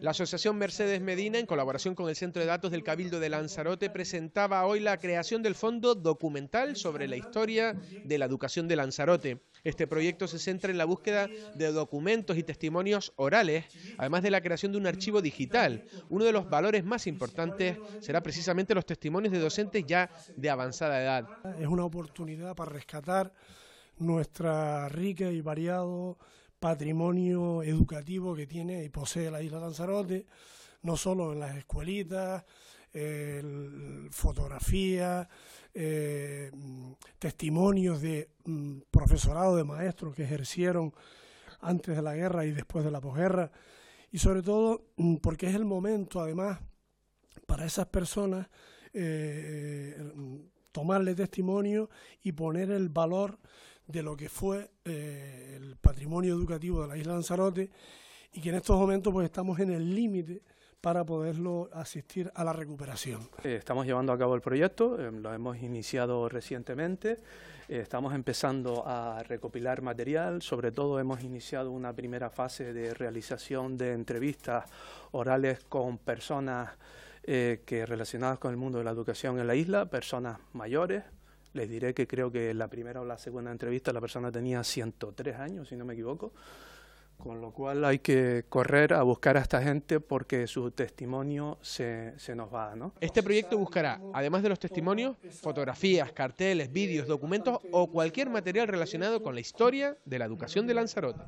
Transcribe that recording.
La Asociación Mercedes Medina, en colaboración con el Centro de Datos del Cabildo de Lanzarote, presentaba hoy la creación del Fondo Documental sobre la Historia de la Educación de Lanzarote. Este proyecto se centra en la búsqueda de documentos y testimonios orales, además de la creación de un archivo digital. Uno de los valores más importantes será precisamente los testimonios de docentes ya de avanzada edad. Es una oportunidad para rescatar nuestra rica y variado patrimonio educativo que tiene y posee la isla Lanzarote, no solo en las escuelitas, fotografía fotografías, eh, testimonios de mm, profesorado de maestros que ejercieron antes de la guerra y después de la posguerra, y sobre todo mm, porque es el momento, además, para esas personas eh, eh, mm, tomarle testimonio y poner el valor de lo que fue patrimonio educativo de la isla Lanzarote y que en estos momentos pues estamos en el límite para poderlo asistir a la recuperación. Eh, estamos llevando a cabo el proyecto, eh, lo hemos iniciado recientemente, eh, estamos empezando a recopilar material, sobre todo hemos iniciado una primera fase de realización de entrevistas orales con personas que relacionadas con el mundo de la educación en la isla, personas mayores, les diré que creo que en la primera o la segunda entrevista la persona tenía 103 años, si no me equivoco, con lo cual hay que correr a buscar a esta gente porque su testimonio se, se nos va. ¿no? Este proyecto buscará, además de los testimonios, fotografías, carteles, vídeos, documentos o cualquier material relacionado con la historia de la educación de Lanzarote.